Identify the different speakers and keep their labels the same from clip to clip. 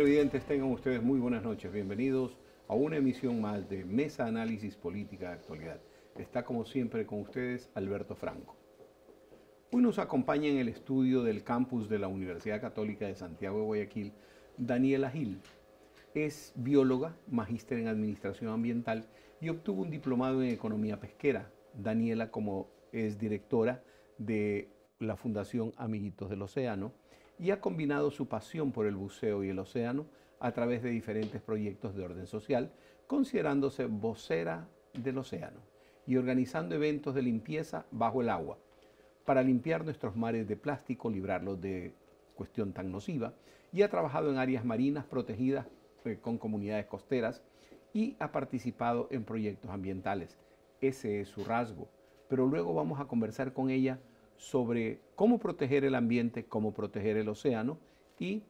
Speaker 1: evidentes, tengan ustedes muy buenas noches. Bienvenidos a una emisión más de Mesa Análisis Política de Actualidad. Está como siempre con ustedes Alberto Franco. Hoy nos acompaña en el estudio del campus de la Universidad Católica de Santiago de Guayaquil Daniela Gil. Es bióloga, magíster en Administración Ambiental y obtuvo un diplomado en Economía Pesquera. Daniela, como es directora de la Fundación Amiguitos del Océano, y ha combinado su pasión por el buceo y el océano a través de diferentes proyectos de orden social, considerándose vocera del océano y organizando eventos de limpieza bajo el agua para limpiar nuestros mares de plástico, librarlos de cuestión tan nociva, y ha trabajado en áreas marinas protegidas eh, con comunidades costeras y ha participado en proyectos ambientales. Ese es su rasgo. Pero luego vamos a conversar con ella sobre cómo proteger el ambiente, cómo proteger el océano y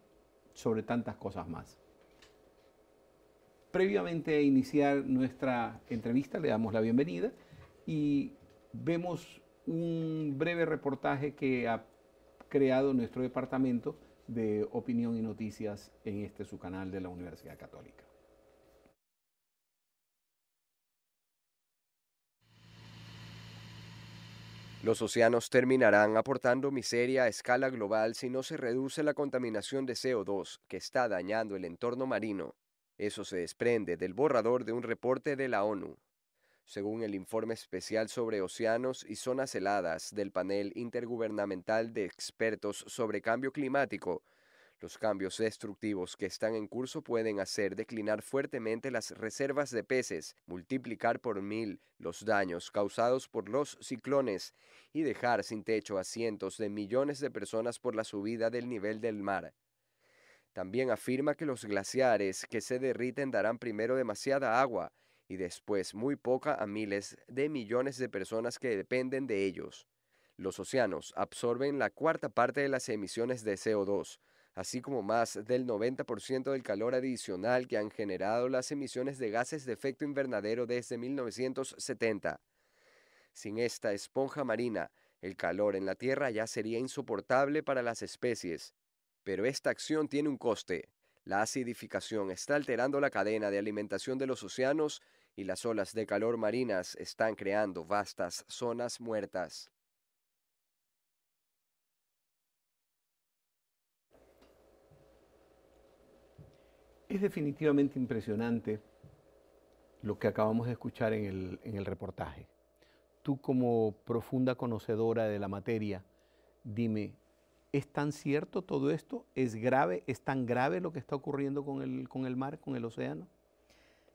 Speaker 1: sobre tantas cosas más. Previamente a iniciar nuestra entrevista, le damos la bienvenida y vemos un breve reportaje que ha creado nuestro departamento de opinión y noticias en este su canal de la Universidad Católica.
Speaker 2: Los océanos terminarán aportando miseria a escala global si no se reduce la contaminación de CO2 que está dañando el entorno marino. Eso se desprende del borrador de un reporte de la ONU. Según el informe especial sobre océanos y zonas heladas del panel intergubernamental de expertos sobre cambio climático, los cambios destructivos que están en curso pueden hacer declinar fuertemente las reservas de peces, multiplicar por mil los daños causados por los ciclones y dejar sin techo a cientos de millones de personas por la subida del nivel del mar. También afirma que los glaciares que se derriten darán primero demasiada agua y después muy poca a miles de millones de personas que dependen de ellos. Los océanos absorben la cuarta parte de las emisiones de CO2, así como más del 90% del calor adicional que han generado las emisiones de gases de efecto invernadero desde 1970. Sin esta esponja marina, el calor en la Tierra ya sería insoportable para las especies. Pero esta acción tiene un coste. La acidificación está alterando la cadena de alimentación de los océanos y las olas de calor marinas están creando vastas zonas muertas.
Speaker 1: Es definitivamente impresionante lo que acabamos de escuchar en el, reportaje. Tú como profunda conocedora de la materia, dime, ¿Es tan cierto todo esto? ¿Es grave? ¿Es tan grave lo que está ocurriendo con el, con el mar, con el océano?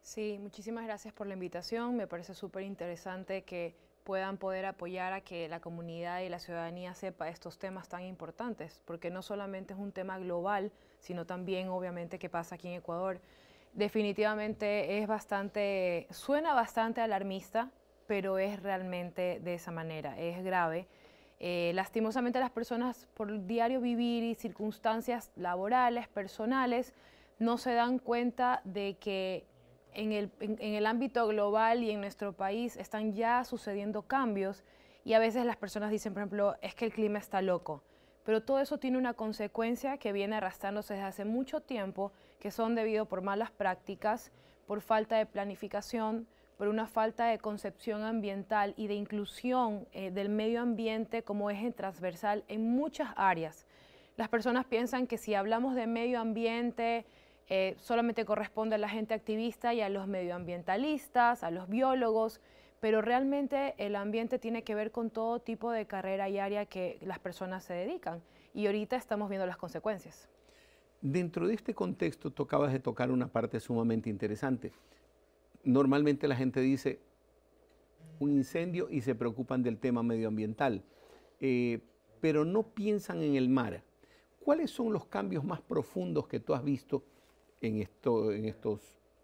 Speaker 3: Sí, muchísimas gracias por la invitación. Me parece súper interesante que puedan poder apoyar a que la comunidad y la ciudadanía sepa estos temas tan importantes, porque no solamente es un tema global, sino también obviamente que pasa aquí en Ecuador. Definitivamente es bastante, suena bastante alarmista, pero es realmente de esa manera, es grave. Eh, lastimosamente las personas por el diario vivir y circunstancias laborales, personales, no se dan cuenta de que en el, ámbito global y en nuestro país están ya sucediendo cambios y a veces las personas dicen, por ejemplo, es que el clima está loco. Pero todo eso tiene una consecuencia que viene arrastrándose desde hace mucho tiempo, que son debido por malas prácticas, por falta de planificación, por una falta de concepción ambiental y de inclusión eh, del medio ambiente como eje transversal en muchas áreas. Las personas piensan que si hablamos de medio ambiente, eh, solamente corresponde a la gente activista y a los medioambientalistas, a los biólogos, pero realmente el ambiente tiene que ver con todo tipo de carrera y área que las personas se dedican. Y ahorita estamos viendo las consecuencias.
Speaker 1: Dentro de este contexto, tocabas de tocar una parte sumamente interesante. Normalmente la gente dice un incendio y se preocupan del tema medioambiental, eh, pero no piensan en el mar. ¿Cuáles son los cambios más profundos que tú has visto? en, estos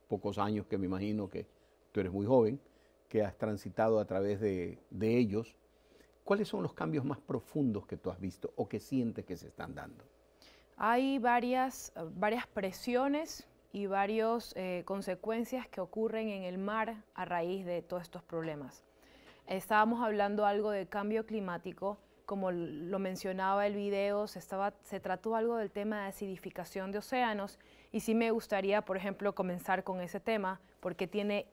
Speaker 1: pocos años que me imagino que tú eres muy joven, que has transitado a través de, ellos, ¿cuáles son los cambios más profundos que tú has visto o que sientes que se están dando?
Speaker 3: Hay varias, varias presiones y varias eh, consecuencias que ocurren en el mar a raíz de todos estos problemas. Estábamos hablando algo de cambio climático como lo mencionaba el video, se, estaba, se trató algo del tema de acidificación de océanos y sí me gustaría, por ejemplo, comenzar con ese tema porque tiene,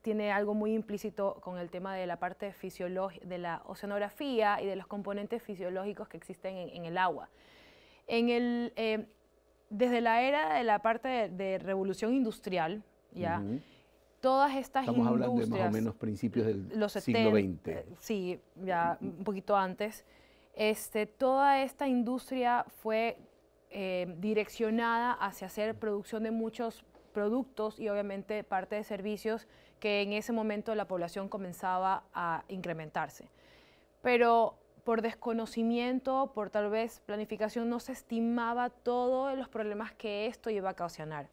Speaker 3: tiene algo muy implícito con el tema de la parte de la oceanografía y de los componentes fisiológicos que existen en, el agua. En el, eh, desde la era de la parte de, revolución industrial, ¿ya? todas estas industrias. Estamos hablando de más o menos
Speaker 1: principios del siglo XX. Eh,
Speaker 3: sí, ya un poquito antes. Este, toda esta industria fue eh, direccionada hacia hacer producción de muchos productos y obviamente parte de servicios que en ese momento la población comenzaba a incrementarse. Pero por desconocimiento, por tal vez planificación, no se estimaba todos los problemas que esto iba a ocasionar.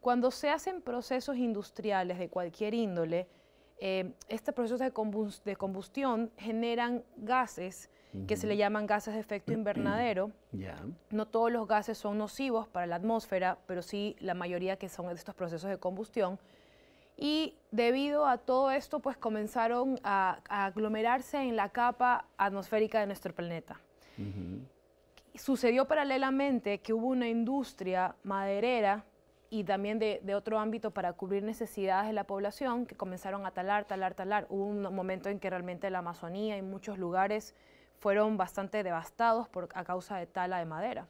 Speaker 3: Cuando se hacen procesos industriales de cualquier índole, eh, estos procesos de, de, combustión generan gases que se le llaman gases de efecto invernadero. No todos los gases son nocivos para la atmósfera, pero sí la mayoría que son estos procesos de combustión. Y debido a todo esto, pues comenzaron a, aglomerarse en la capa atmosférica de nuestro planeta. Sucedió paralelamente que hubo una industria maderera y también de, otro ámbito para cubrir necesidades de la población que comenzaron a talar, talar, talar. Hubo un momento en que realmente la Amazonía y muchos lugares fueron bastante devastados por, a causa de tala de madera.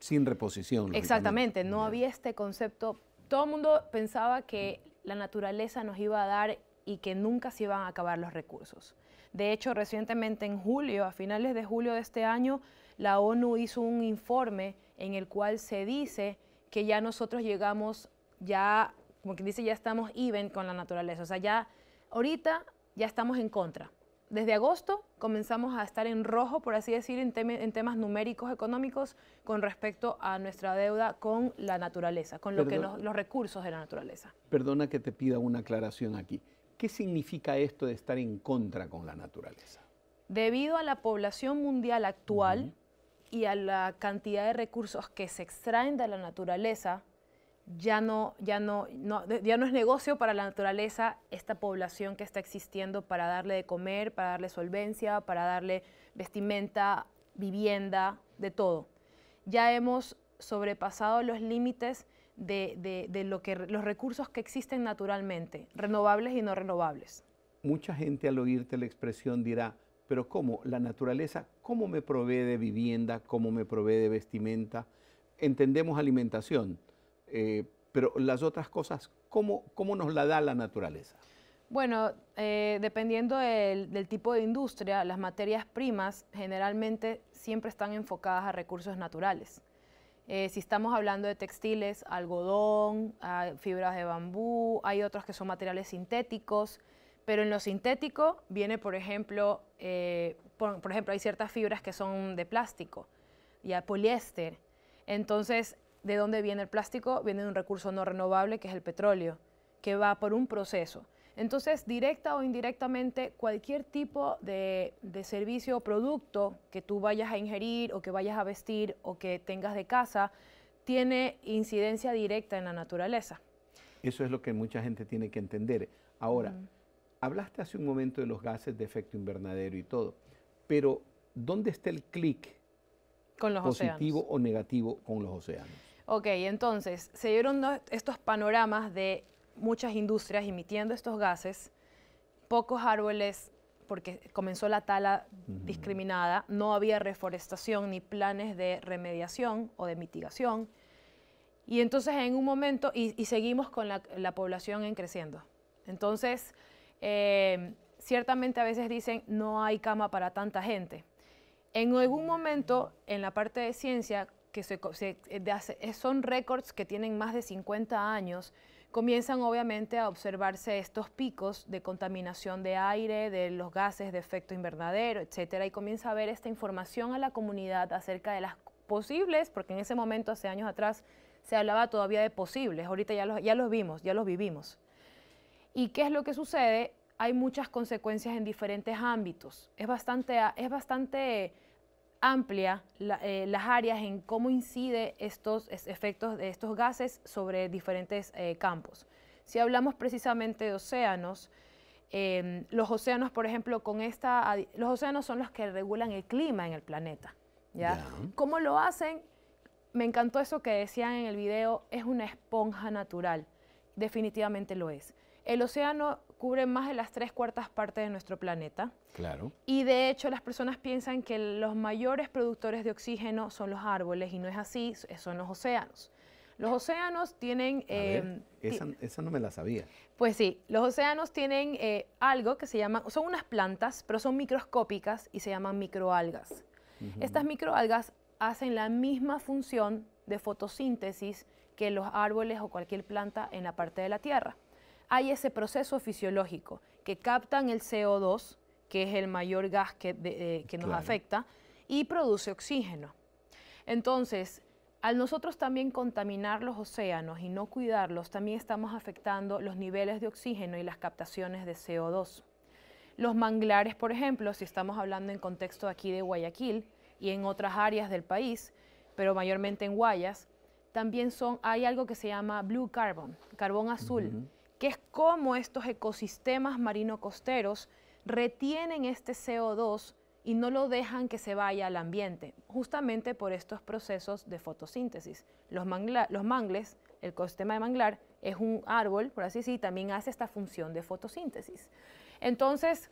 Speaker 1: Sin reposición. Exactamente,
Speaker 3: no había este concepto. Todo el mundo pensaba que la naturaleza nos iba a dar y que nunca se iban a acabar los recursos. De hecho, recientemente en julio, a finales de julio de este año, la ONU hizo un informe en el cual se dice que ya nosotros llegamos, ya, como quien dice, ya estamos even con la naturaleza. O sea, ya ahorita ya estamos en contra. Desde agosto comenzamos a estar en rojo, por así decir, en, temas numéricos económicos con respecto a nuestra deuda con la naturaleza, con lo que los recursos de la
Speaker 1: naturaleza. Perdona que te pida una aclaración aquí. ¿Qué significa esto de estar en contra con la naturaleza?
Speaker 3: Debido a la población mundial actual, y a la cantidad de recursos que se extraen de la naturaleza, ya no, ya no, ya no es negocio para la naturaleza esta población que está existiendo para darle de comer, para darle solvencia, para darle vestimenta, vivienda, de todo. Ya hemos sobrepasado los límites de, de lo que, los recursos que existen naturalmente, renovables y no renovables.
Speaker 1: Mucha gente al oírte la expresión dirá, pero ¿cómo? La naturaleza, ¿cómo me provee de vivienda? ¿Cómo me provee de vestimenta? Entendemos alimentación, eh, pero las otras cosas, ¿cómo, nos la da la naturaleza?
Speaker 3: Bueno, eh, dependiendo del, tipo de industria, las materias primas generalmente siempre están enfocadas a recursos naturales. Eh, si estamos hablando de textiles, algodón, ah, fibras de bambú, hay otros que son materiales sintéticos, pero en lo sintético viene, por ejemplo, eh, por, ejemplo, hay ciertas fibras que son de plástico, ya poliéster. Entonces, ¿de dónde viene el plástico? Viene de un recurso no renovable que es el petróleo, que va por un proceso. Entonces, directa o indirectamente, cualquier tipo de, servicio o producto que tú vayas a ingerir o que vayas a vestir o que tengas de casa, tiene incidencia directa en la naturaleza.
Speaker 1: Eso es lo que mucha gente tiene que entender. Ahora, Hablaste hace un momento de los gases de efecto invernadero y todo, pero ¿dónde está el clic positivo o negativo con los océanos?
Speaker 3: Ok, entonces se dieron estos panoramas de muchas industrias emitiendo estos gases, pocos árboles, porque comenzó la tala discriminada, no había reforestación ni planes de remediación o de mitigación. Y entonces en un momento, y, seguimos con la, la población en creciendo. Entonces, eh, ciertamente a veces dicen no hay cama para tanta gente. En algún momento, en la parte de ciencia, que eh, eh, son récords que tienen más de 50 años, comienzan obviamente a observarse estos picos de contaminación de aire, de los gases de efecto invernadero, etcétera, y comienza a ver esta información a la comunidad acerca de las posibles, porque en ese momento, hace años atrás, se hablaba todavía de posibles, ahorita ya los, ya los vimos, ya los vivimos. ¿Y qué es lo que sucede? Hay muchas consecuencias en diferentes ámbitos. Es bastante, es bastante amplia eh, las áreas en cómo incide estos efectos de estos gases sobre diferentes eh, campos. Si hablamos precisamente de océanos, em, los océanos, por ejemplo, con esta, los océanos son los que regulan el clima en el planeta. ¿ya? ¿Cómo lo hacen? Me encantó eso que decían en el video, es una esponja natural. Definitivamente lo es. El océano cubre más de las tres cuartas partes de nuestro planeta. Claro. Y de hecho las personas piensan que los mayores productores de oxígeno son los árboles y no es así, son los océanos. Los océanos tienen... Em, esa,
Speaker 1: no me la sabía.
Speaker 3: Pues sí, los océanos tienen eh, algo que se llama, son unas plantas, pero son microscópicas y se llaman microalgas. Estas microalgas hacen la misma función de fotosíntesis que los árboles o cualquier planta en la parte de la Tierra hay ese proceso fisiológico que captan el CO2, que es el mayor gas que, eh, nos afecta, y produce oxígeno. Entonces, al nosotros también contaminar los océanos y no cuidarlos, también estamos afectando los niveles de oxígeno y las captaciones de CO2. Los manglares, por ejemplo, si estamos hablando en contexto aquí de Guayaquil y en otras áreas del país, pero mayormente en Guayas, también son, hay algo que se llama blue carbon, carbón azul que es cómo estos ecosistemas marino-costeros retienen este CO2 y no lo dejan que se vaya al ambiente, justamente por estos procesos de fotosíntesis. Los, mangles, el ecosistema de manglar, es un árbol, por así decir, también hace esta función de fotosíntesis. Entonces,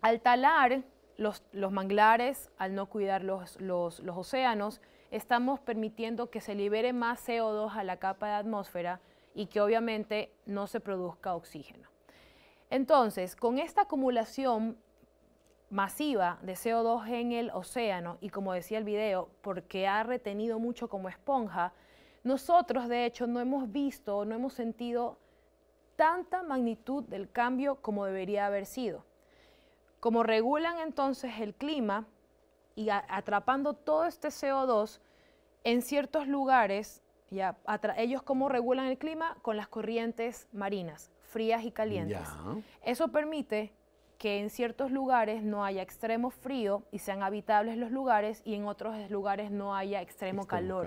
Speaker 3: al talar los, manglares, al no cuidar los, los océanos, estamos permitiendo que se libere más CO2 a la capa de atmósfera, y que obviamente no se produzca oxígeno. Entonces, con esta acumulación masiva de CO2 en el océano y como decía el video, porque ha retenido mucho como esponja, nosotros de hecho no hemos visto, no hemos sentido tanta magnitud del cambio como debería haber sido. Como regulan entonces el clima y atrapando todo este CO2, en ciertos lugares ellos cómo regulan el clima con las corrientes marinas, frías y calientes. Eso permite que en ciertos lugares no haya extremo frío y sean habitables los lugares y en otros lugares no haya extremo, calor.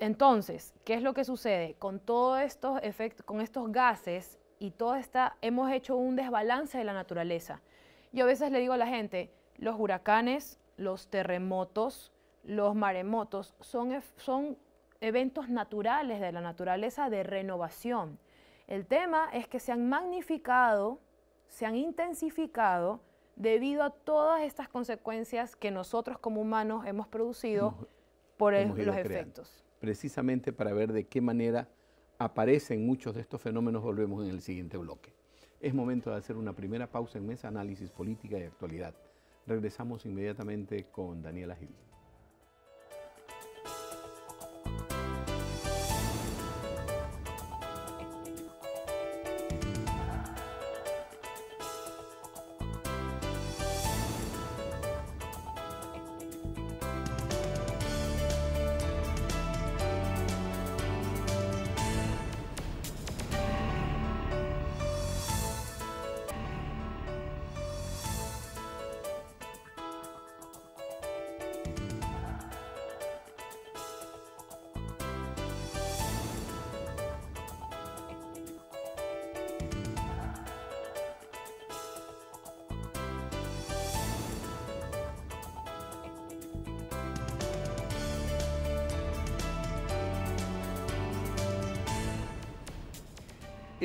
Speaker 3: entonces, ¿qué es lo que sucede? Con todos estos efectos, con estos gases y toda esta, hemos hecho un desbalance de la naturaleza. Yo a veces le digo a la gente, los huracanes, los terremotos, los maremotos son, son eventos naturales de la naturaleza de renovación. El tema es que se han magnificado, se han intensificado debido a todas estas consecuencias que nosotros como humanos hemos producido por los efectos.
Speaker 1: Precisamente para ver de qué manera aparecen muchos de estos fenómenos, volvemos en el siguiente bloque. Es momento de hacer una primera pausa en Mesa Análisis Política y Actualidad. Regresamos inmediatamente con Daniela Gil.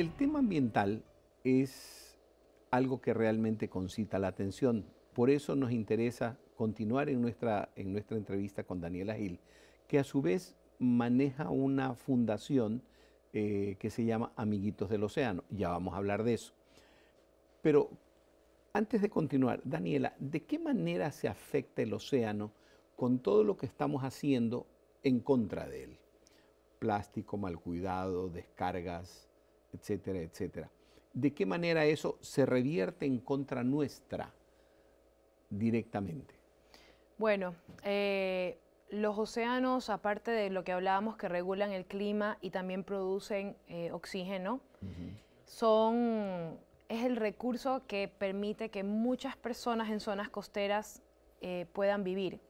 Speaker 1: El tema ambiental es algo que realmente concita la atención. Por eso nos interesa continuar en nuestra, en nuestra entrevista con Daniela Gil, que a su vez maneja una fundación eh, que se llama Amiguitos del Océano. Ya vamos a hablar de eso. Pero antes de continuar, Daniela, ¿de qué manera se afecta el océano con todo lo que estamos haciendo en contra de él? Plástico mal cuidado, descargas, etcétera, etcétera. ¿De qué manera eso se revierte en contra nuestra directamente?
Speaker 3: Bueno, eh, los océanos, aparte de lo que hablábamos que regulan el clima y también producen eh, oxígeno, son, es el recurso que permite que muchas personas en zonas costeras eh, puedan vivir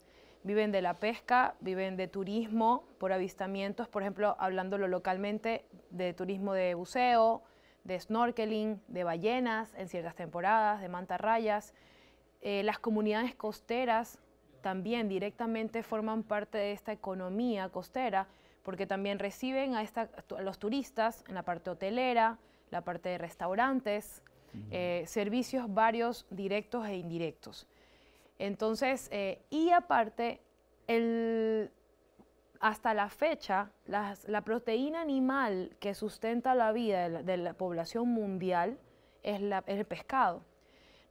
Speaker 3: viven de la pesca, viven de turismo por avistamientos, por ejemplo, hablándolo localmente, de turismo de buceo, de snorkeling, de ballenas en ciertas temporadas, de mantarrayas. Eh, las comunidades costeras también directamente forman parte de esta economía costera porque también reciben a, los turistas en la parte hotelera, la parte de restaurantes, eh, servicios varios directos e indirectos. Entonces, eh, y aparte, hasta la fecha, la proteína animal que sustenta la vida de la, población mundial es, el pescado.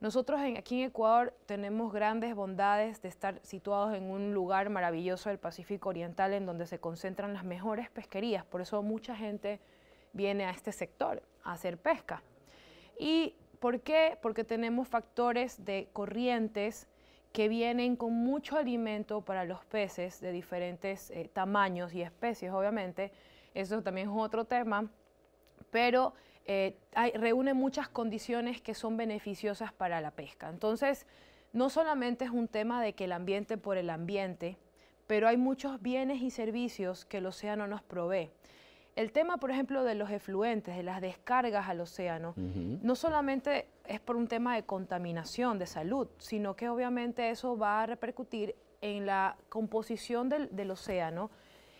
Speaker 3: Nosotros en, aquí en Ecuador tenemos grandes bondades de estar situados en un lugar maravilloso del Pacífico Oriental en donde se concentran las mejores pesquerías, por eso mucha gente viene a este sector a hacer pesca. ¿Y por qué? Porque tenemos factores de corrientes que vienen con mucho alimento para los peces de diferentes eh, tamaños y especies, obviamente. Eso también es otro tema. Pero eh, reúne muchas condiciones que son beneficiosas para la pesca. Entonces, no solamente es un tema de que el ambiente por el ambiente, pero hay muchos bienes y servicios que el océano nos provee. El tema, por ejemplo, de los efluentes, de las descargas al océano, no solamente es por un tema de contaminación, de salud, sino que obviamente eso va a repercutir en la composición del, océano.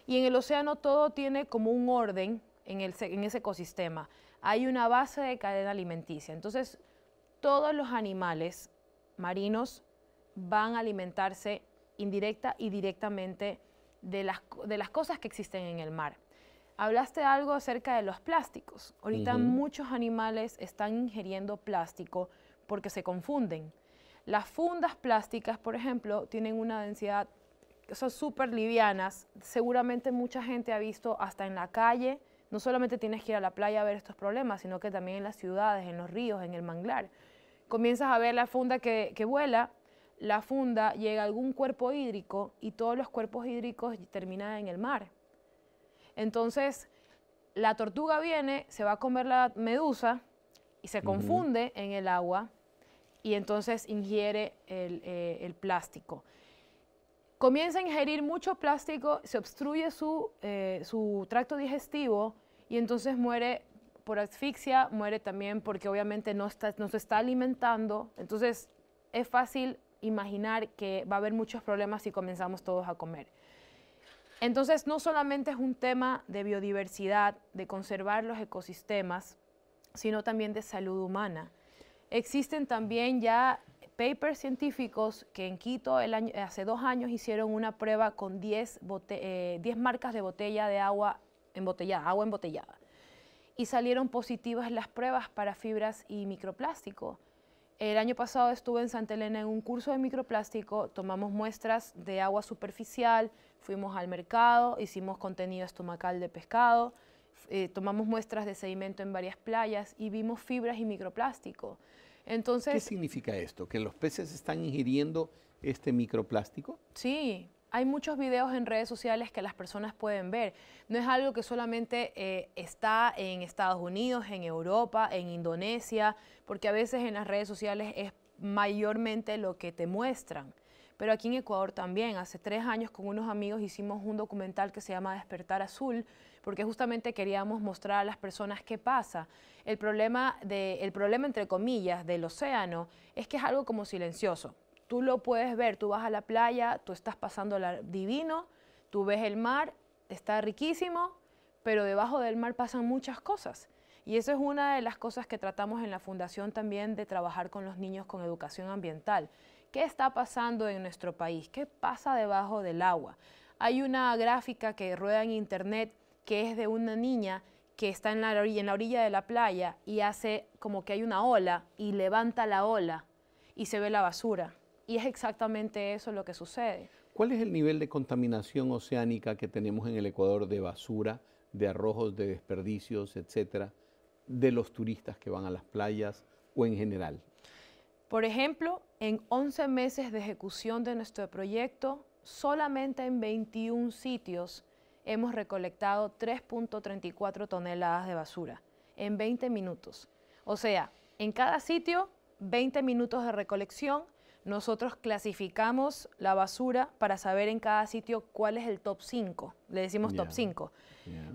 Speaker 3: Y en el océano todo tiene como un orden en, ese ecosistema. Hay una base de cadena alimenticia. Entonces, todos los animales marinos van a alimentarse indirecta y directamente de las, de las cosas que existen en el mar. Hablaste algo acerca de los plásticos. Ahorita muchos animales están ingiriendo plástico porque se confunden. Las fundas plásticas, por ejemplo, tienen una densidad, son súper livianas. Seguramente mucha gente ha visto hasta en la calle, no solamente tienes que ir a la playa a ver estos problemas, sino que también en las ciudades, en los ríos, en el manglar. Comienzas a ver la funda que, que vuela, la funda llega a algún cuerpo hídrico y todos los cuerpos hídricos terminan en el mar. Entonces, la tortuga viene, se va a comer la medusa y se confunde en el agua y entonces ingiere eh, el, plástico. Comienza a ingerir mucho plástico, se obstruye eh, su, tracto digestivo y entonces muere por asfixia, muere también porque obviamente no, no se está alimentando. Entonces es fácil imaginar que va a haber muchos problemas si comenzamos todos a comer. Entonces, no solamente es un tema de biodiversidad, de conservar los ecosistemas, sino también de salud humana. Existen también ya papers científicos que en Quito hace dos años hicieron una prueba con 10, eh, marcas de botella de agua embotellada, agua embotellada. Y salieron positivas las pruebas para fibras y microplástico. El año pasado estuve en Santa Elena en un curso de microplástico, tomamos muestras de agua superficial, fuimos al mercado, hicimos contenido estomacal de pescado, eh, tomamos muestras de sedimento en varias playas y vimos fibras y microplástico. Entonces, ¿Qué significa
Speaker 1: esto? ¿Que los peces están ingiriendo este microplástico?
Speaker 3: Sí, hay muchos videos en redes sociales que las personas pueden ver. No es algo que solamente eh, está en Estados Unidos, en Europa, en Indonesia, porque a veces en las redes sociales es mayormente lo que te muestran pero aquí en Ecuador también. Hace tres años con unos amigos hicimos un documental que se llama Despertar Azul, porque justamente queríamos mostrar a las personas qué pasa. El problema, el problema entre comillas, del océano es que es algo como silencioso. Tú lo puedes ver, tú vas a la playa, tú estás pasando el divino, tú ves el mar, está riquísimo, pero debajo del mar pasan muchas cosas. Y eso es una de las cosas que tratamos en la Fundación también de trabajar con los niños con educación ambiental qué está pasando en nuestro país, qué pasa debajo del agua. Hay una gráfica que rueda en internet que es de una niña que está en la, orilla, de la playa y hace como que hay una ola y levanta la ola y se ve la basura. Y es exactamente eso lo que sucede.
Speaker 1: ¿Cuál es el nivel de contaminación oceánica que tenemos en el Ecuador de basura, de arrojos, de desperdicios, etcétera, de los turistas que van a las playas o en general?
Speaker 3: Por ejemplo, en 11 meses de ejecución de nuestro proyecto, solamente en 21 sitios hemos recolectado 3.34 toneladas de basura en 20 minutos. O sea, en cada sitio, 20 minutos de recolección. Nosotros clasificamos la basura para saber en cada sitio cuál es el top 5. Le decimos top 5.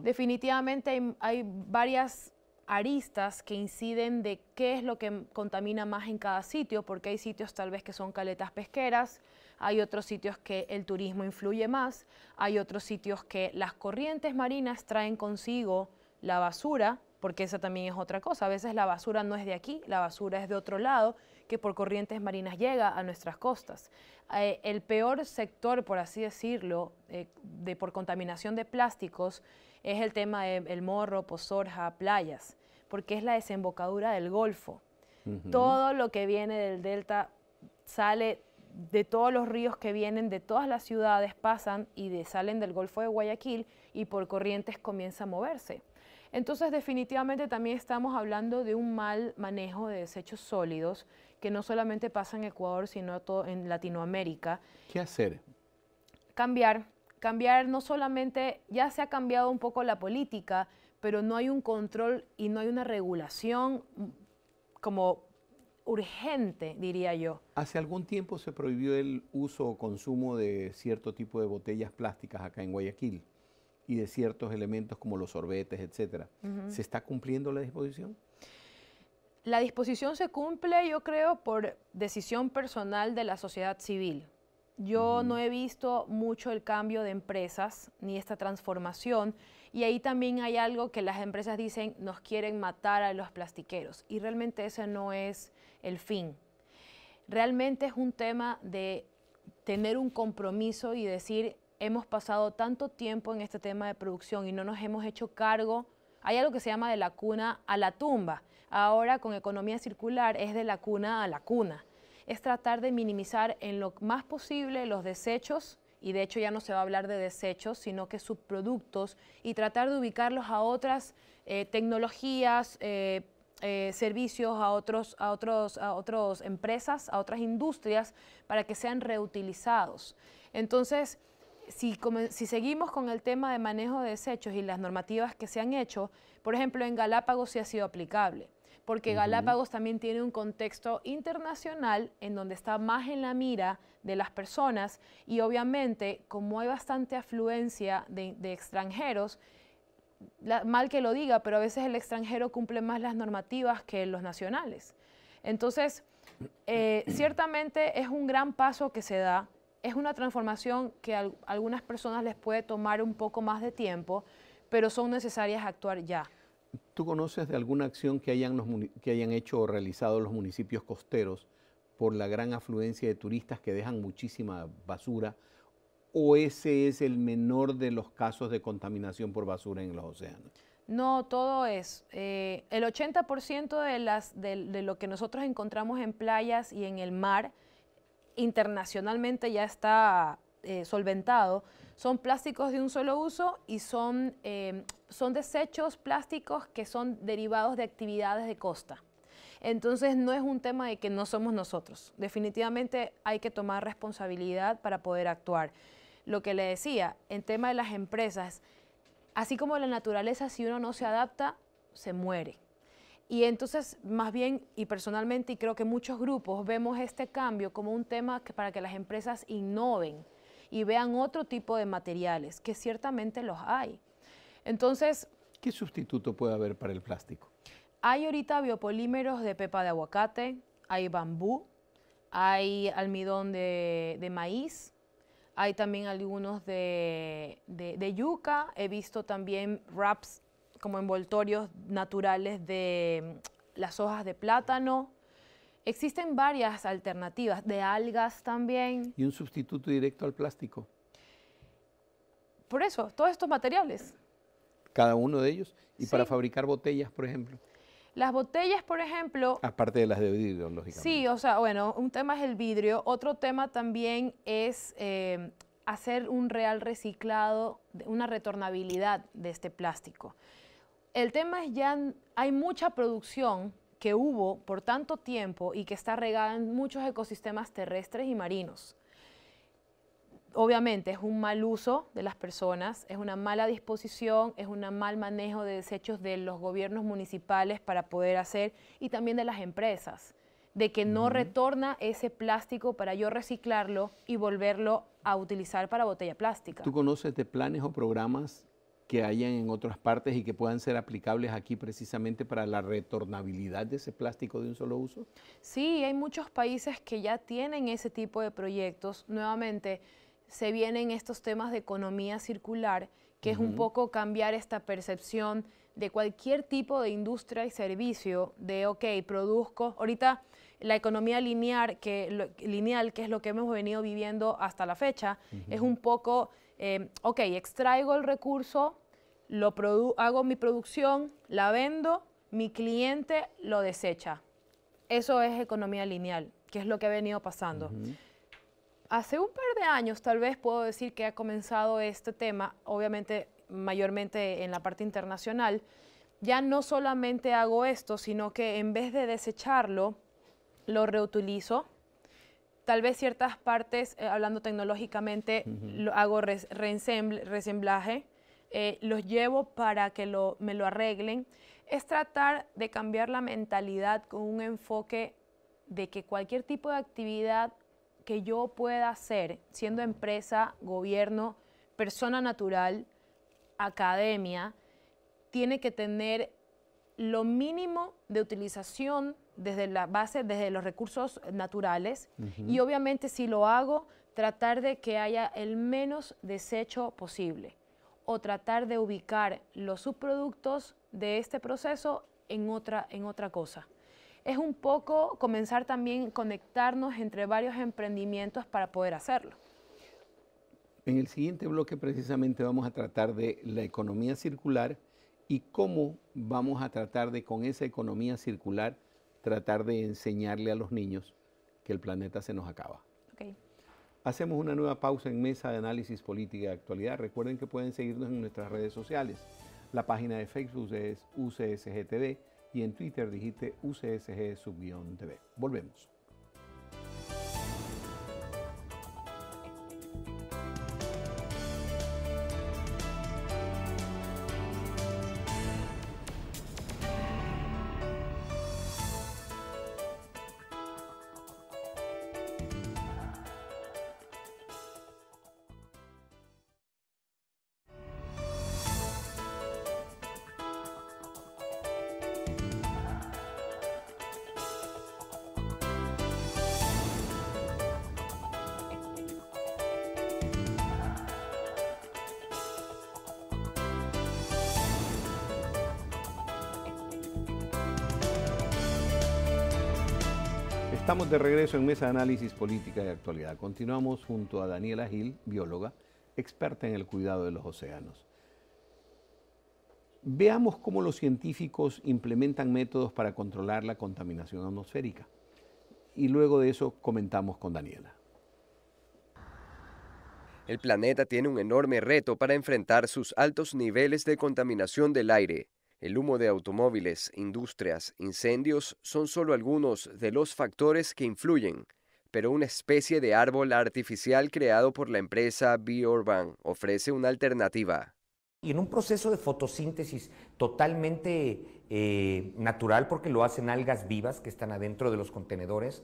Speaker 3: Definitivamente hay varias aristas que inciden de qué es lo que contamina más en cada sitio, porque hay sitios tal vez que son caletas pesqueras, hay otros sitios que el turismo influye más, hay otros sitios que las corrientes marinas traen consigo la basura, porque esa también es otra cosa. A veces la basura no es de aquí, la basura es de otro lado, que por corrientes marinas llega a nuestras costas. Eh, el peor sector, por así decirlo, eh, de, por contaminación de plásticos, es el tema del morro, Pozorja, playas, porque es la desembocadura del Golfo. Todo lo que viene del delta sale de todos los ríos que vienen de todas las ciudades, pasan y salen del Golfo de Guayaquil y por corrientes comienza a moverse. Entonces definitivamente también estamos hablando de un mal manejo de desechos sólidos que no solamente pasa en Ecuador, sino en Latinoamérica. ¿Qué hacer? Cambiar, cambiar no solamente, ya se ha cambiado un poco la política, pero no hay un control y no hay una regulación mm, como urgente, diría yo.
Speaker 1: Hace algún tiempo se prohibió el uso o consumo de cierto tipo de botellas plásticas acá en Guayaquil y de ciertos elementos como los sorbetes, etcétera. ¿Se está cumpliendo la disposición?
Speaker 3: La disposición se cumple, yo creo, por decisión personal de la sociedad civil. Yo no he visto mucho el cambio de empresas ni esta transformación. Y ahí también hay algo que las empresas dicen, nos quieren matar a los plastiqueros. Y realmente ese no es el fin. Realmente es un tema de tener un compromiso y decir, hemos pasado tanto tiempo en este tema de producción y no nos hemos hecho cargo. Hay algo que se llama de la cuna a la tumba. Ahora con economía circular es de la cuna a la cuna es tratar de minimizar en lo más posible los desechos y de hecho ya no se va a hablar de desechos, sino que subproductos, y tratar de ubicarlos a otras eh, tecnologías, eh, eh, servicios, a, otros, a, otros, a otras empresas, a otras industrias, para que sean reutilizados. Entonces, si, si, seguimos con el tema de manejo de desechos y las normativas que se han hecho, por ejemplo, en Galápagos sí ha sido aplicable porque Galápagos también tiene un contexto internacional en donde está más en la mira de las personas y obviamente como hay bastante afluencia de, extranjeros, mal que lo diga, pero a veces el extranjero cumple más las normativas que los nacionales. Entonces, eh, ciertamente es un gran paso que se da, es una transformación que a algunas personas les puede tomar un poco más de tiempo, pero son necesarias actuar ya.
Speaker 1: ¿Tú conoces de alguna acción que hayan, que hayan hecho o realizado los municipios costeros por la gran afluencia de turistas que dejan muchísima basura? ¿O ese es el menor de los casos de contaminación por basura en los océanos?
Speaker 3: No, todo es. Eh, el 80% de, las, de, lo que nosotros encontramos en playas y en el mar internacionalmente ya está eh, solventado. Son plásticos de un solo uso y son eh, son desechos plásticos que son derivados de actividades de costa. Entonces no es un tema de que no somos nosotros. Definitivamente hay que tomar responsabilidad para poder actuar. Lo que le decía, en tema de las empresas, así como la naturaleza, si uno no se adapta, se muere. Y entonces, más bien, y personalmente, y creo que muchos grupos, vemos este cambio como un tema para que las empresas innoven y vean otro tipo de materiales, que ciertamente los hay. Entonces...
Speaker 1: ¿Qué sustituto puede haber para el plástico?
Speaker 3: Hay ahorita biopolímeros de pepa de aguacate, hay bambú, hay almidón de, maíz, hay también algunos de, de, yuca, he visto también wraps como envoltorios naturales de mm, las hojas de plátano. Existen varias alternativas, de algas también.
Speaker 1: ¿Y un sustituto directo al plástico?
Speaker 3: Por eso, todos estos materiales
Speaker 1: cada uno de ellos, y para fabricar botellas, por ejemplo.
Speaker 3: Las botellas, por ejemplo...
Speaker 1: Aparte de las de vidrio, lógicamente. Sí,
Speaker 3: o sea, bueno, un tema es el vidrio, otro tema también es eh, hacer un real reciclado, una retornabilidad de este plástico. El tema es ya hay mucha producción que hubo por tanto tiempo y que está regada en muchos ecosistemas terrestres y marinos obviamente es un mal uso de las personas, es una mala disposición, es un mal manejo de desechos de los gobiernos municipales para poder hacer y también de las empresas, de que no retorna ese plástico para yo reciclarlo y volverlo a utilizar para botella plástica. ¿Tú
Speaker 1: conoces de planes o programas que hayan en otras partes y que puedan ser aplicables aquí precisamente para la retornabilidad de ese plástico de un solo uso?
Speaker 3: Sí, hay muchos países que ya tienen ese tipo de proyectos. Nuevamente, se vienen estos temas de economía circular, que es un poco cambiar esta percepción de cualquier tipo de industria y servicio, de, ok, produzco, ahorita la economía lineal que, lineal, que es lo que hemos venido viviendo hasta la fecha, es un poco, eh, ok, extraigo el recurso, lo produ hago mi producción, la vendo, mi cliente lo desecha. Eso es economía lineal, que es lo que ha venido pasando. Hace un par de años tal vez puedo decir que ha comenzado este tema, obviamente mayormente en la parte internacional. Ya no solamente hago esto, sino que en vez de desecharlo, lo reutilizo. Tal vez ciertas partes, eh, hablando tecnológicamente, lo hago resemblaje, eh, los llevo para que me lo arreglen. Es tratar de cambiar la mentalidad con un enfoque de que cualquier tipo de actividad que yo pueda hacer siendo empresa, gobierno, persona natural, academia, tiene que tener lo mínimo de utilización desde la base, desde los recursos naturales y obviamente si lo hago, tratar de que haya el menos desecho posible o tratar de ubicar los subproductos de este proceso en otra, en otra cosa es un poco comenzar también conectarnos entre varios emprendimientos para poder hacerlo.
Speaker 1: En el siguiente bloque precisamente vamos a tratar de la economía circular y cómo vamos a tratar de con esa economía circular tratar de enseñarle a los niños que el planeta se nos acaba. Hacemos una nueva pausa en Mesa de Análisis Política de Actualidad. Recuerden que pueden seguirnos en nuestras redes sociales. La página de Facebook es UCSGTV y en Twitter dijiste UCSG-TV. Volvemos. de regreso en Mesa de Análisis Política y Actualidad. Continuamos junto a Daniela Gil, bióloga, experta en el cuidado de los océanos. Veamos cómo los científicos implementan métodos para controlar la contaminación atmosférica. Y luego de eso comentamos con Daniela.
Speaker 2: El planeta tiene un enorme reto para enfrentar sus altos niveles de contaminación del aire. El humo de automóviles, industrias, incendios son solo algunos de los factores que influyen, pero una especie de árbol artificial creado por la empresa B-Urban ofrece una alternativa. Y en un proceso de fotosíntesis totalmente eh, natural, porque lo hacen algas vivas que están adentro de los contenedores,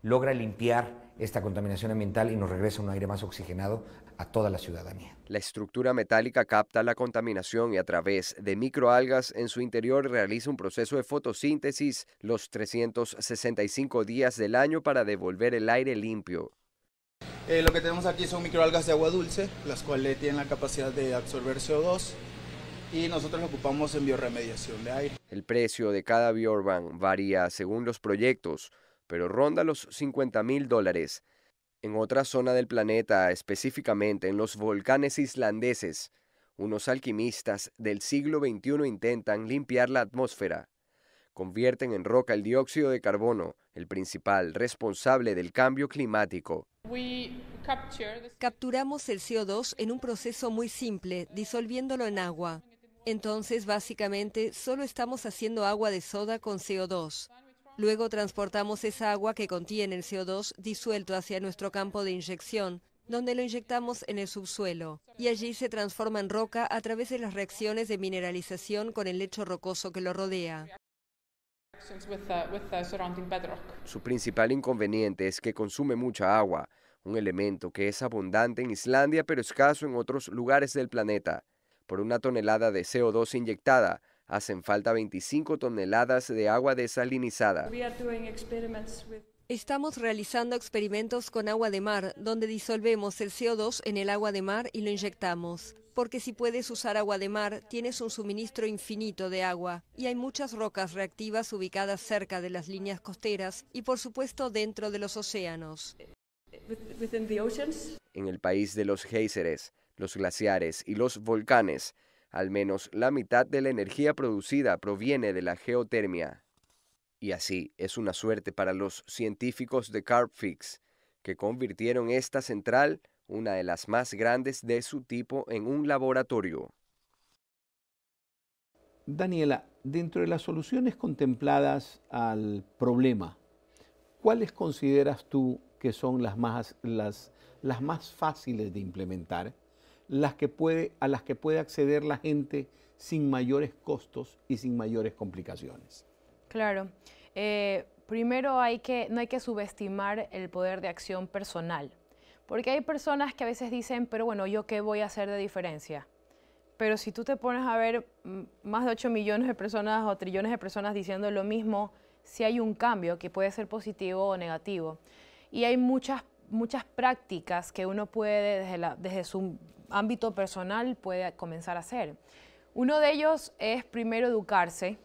Speaker 2: logra limpiar esta contaminación ambiental y nos regresa un aire más oxigenado a toda la ciudadanía. La estructura metálica capta la contaminación y a través de microalgas en su interior realiza un proceso de fotosíntesis los 365 días del año para devolver el aire limpio.
Speaker 1: Eh, lo que tenemos aquí son microalgas de agua dulce, las cuales tienen la capacidad de absorber CO2 y nosotros lo ocupamos en bioremediación de aire.
Speaker 2: El precio de cada biorban varía según los proyectos, pero ronda los 50 mil dólares en otra zona del planeta, específicamente en los volcanes islandeses, unos alquimistas del siglo XXI intentan limpiar la atmósfera. Convierten en roca el dióxido de carbono, el principal responsable del cambio climático.
Speaker 3: Capturamos el CO2 en un proceso muy simple, disolviéndolo en agua. Entonces, básicamente, solo estamos haciendo agua de soda con CO2. Luego transportamos esa agua que contiene el CO2 disuelto hacia nuestro campo de inyección, donde lo inyectamos en el subsuelo, y
Speaker 2: allí se transforma en roca a través de las reacciones de mineralización con el lecho rocoso que lo rodea. Su principal inconveniente es que consume mucha agua, un elemento que es abundante en Islandia pero escaso en otros lugares del planeta. Por una tonelada de CO2 inyectada, hacen falta 25 toneladas de agua desalinizada.
Speaker 3: Estamos realizando experimentos con agua de mar, donde disolvemos el CO2 en el agua de mar y lo inyectamos. Porque si puedes usar agua de mar, tienes un suministro infinito de agua. Y hay muchas rocas reactivas ubicadas cerca de las líneas costeras y por supuesto dentro de los océanos.
Speaker 2: En el país de los géiseres, los glaciares y los volcanes, al menos la mitad de la energía producida proviene de la geotermia. Y así es una suerte para los científicos de Carbfix, que convirtieron esta central, una de las más grandes de su tipo, en un laboratorio.
Speaker 1: Daniela, dentro de las soluciones contempladas al problema, ¿cuáles consideras tú que son las más, las, las más fáciles de implementar? las que puede, a las que puede acceder la gente sin mayores costos y sin mayores complicaciones.
Speaker 3: Claro. Eh, primero hay que, no hay que subestimar el poder de acción personal, porque hay personas que a veces dicen, pero bueno, ¿yo qué voy a hacer de diferencia? Pero si tú te pones a ver mm, más de 8 millones de personas o trillones de personas diciendo lo mismo, si hay un cambio que puede ser positivo o negativo. Y hay muchas, muchas prácticas que uno puede desde, desde su ámbito personal puede comenzar a hacer. Uno de ellos es primero educarse,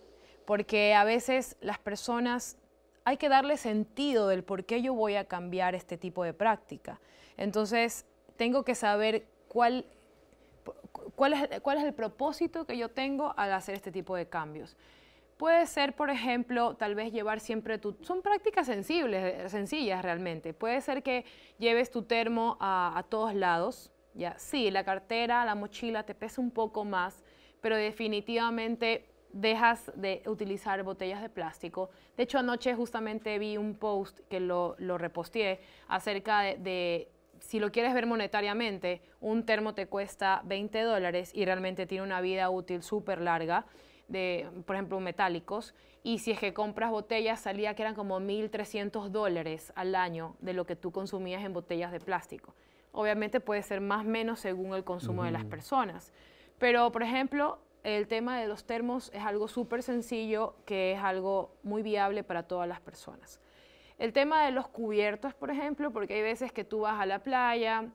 Speaker 3: porque a veces las personas hay que darle sentido del por qué yo voy a cambiar este tipo de práctica. Entonces, tengo que saber cuál, cuál, es, el propósito que yo tengo al hacer este tipo de cambios. Puede ser, por ejemplo, tal vez llevar siempre tu... Son prácticas sensibles, sencillas realmente. Puede ser que lleves tu termo a todos lados, ¿ya? Sí, la cartera, la mochila te pesa un poco más, pero definitivamente dejas de utilizar botellas de plástico. De hecho, anoche justamente vi un post que lo, lo reposteé acerca de, de, si lo quieres ver monetariamente, un termo te cuesta 20 dólares y realmente tiene una vida útil súper larga. De, por ejemplo, metálicos, y si es que compras botellas, salía que eran como 1.300 dólares al año de lo que tú consumías en botellas de plástico. Obviamente puede ser más o menos según el consumo de las personas. Pero, por ejemplo, el tema de los termos es algo súper sencillo, que es algo muy viable para todas las personas. El tema de los cubiertos, por ejemplo, porque hay veces que tú vas a la playa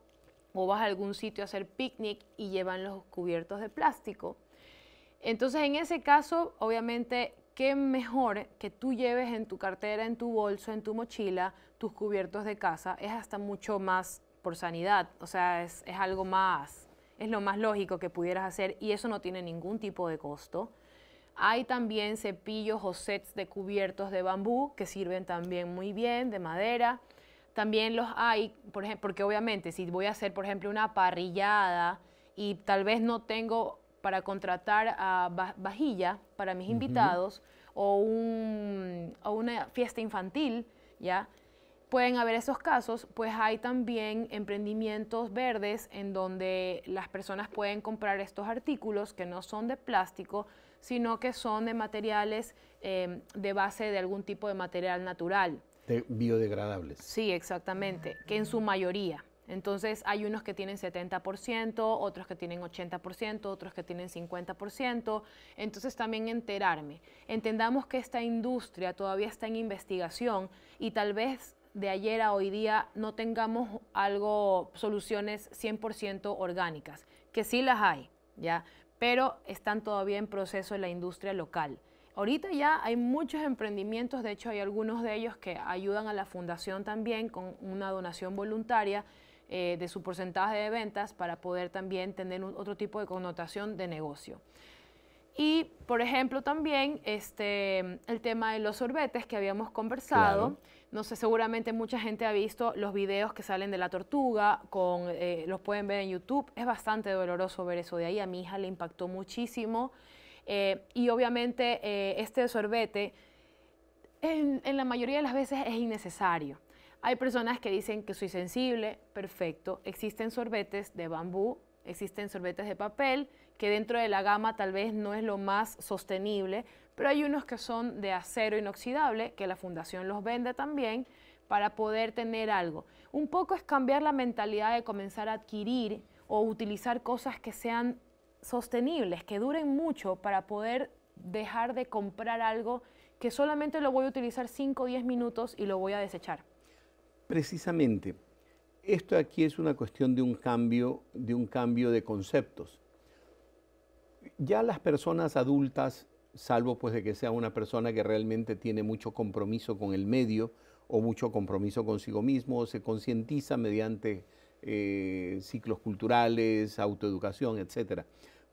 Speaker 3: o vas a algún sitio a hacer picnic y llevan los cubiertos de plástico. Entonces, en ese caso, obviamente, qué mejor que tú lleves en tu cartera, en tu bolso, en tu mochila, tus cubiertos de casa. Es hasta mucho más por sanidad. O sea, es, algo más, es lo más lógico que pudieras hacer y eso no tiene ningún tipo de costo. Hay también cepillos o sets de cubiertos de bambú que sirven también muy bien, de madera. También los hay, por ejemplo, porque obviamente si voy a hacer, por ejemplo, una parrillada y tal vez no tengo para contratar a vajilla para mis invitados o, o una fiesta infantil, ¿ya? pueden haber esos casos, pues hay también emprendimientos verdes en donde las personas pueden comprar estos artículos que no son de plástico, sino que son de materiales em, de base de algún tipo de material natural.
Speaker 1: De biodegradables. Sí,
Speaker 3: exactamente, que en su mayoría. Entonces hay unos que tienen 70%, otros que tienen 80%, otros que tienen 50%. Entonces también enterarme. Entendamos que esta industria todavía está en investigación y tal vez de ayer a hoy día no tengamos algo, soluciones 100% orgánicas, que sí las hay, ¿ya? Pero están todavía en proceso en la industria local. Ahorita ya hay muchos emprendimientos, de hecho hay algunos de ellos que ayudan a la fundación también con una donación voluntaria eh, de su porcentaje de ventas para poder también tener otro tipo de connotación de negocio. Y, por ejemplo, también este, el tema de los sorbetes que habíamos conversado. No sé, seguramente mucha gente ha visto los videos que salen de la tortuga, con, eh, los pueden ver en YouTube. Es bastante doloroso ver eso de ahí. A mi hija le impactó muchísimo. Eh, y obviamente eh, este sorbete en, la mayoría de las veces es innecesario. Hay personas que dicen que soy sensible, perfecto. Existen sorbetes de bambú, existen sorbetes de papel, que dentro de la gama tal vez no es lo más sostenible, pero hay unos que son de acero inoxidable, que la fundación los vende también, para poder tener algo. Un poco es cambiar la mentalidad de comenzar a adquirir o utilizar cosas que sean sostenibles, que duren mucho para poder dejar de comprar algo que solamente lo voy a utilizar 5 o 10 minutos y lo voy a desechar.
Speaker 1: Precisamente, esto aquí es una cuestión de un cambio, de un cambio de conceptos. Ya las personas adultas salvo pues de que sea una persona que realmente tiene mucho compromiso con el medio o mucho compromiso consigo mismo, o se concientiza mediante eh, ciclos culturales, autoeducación, etc.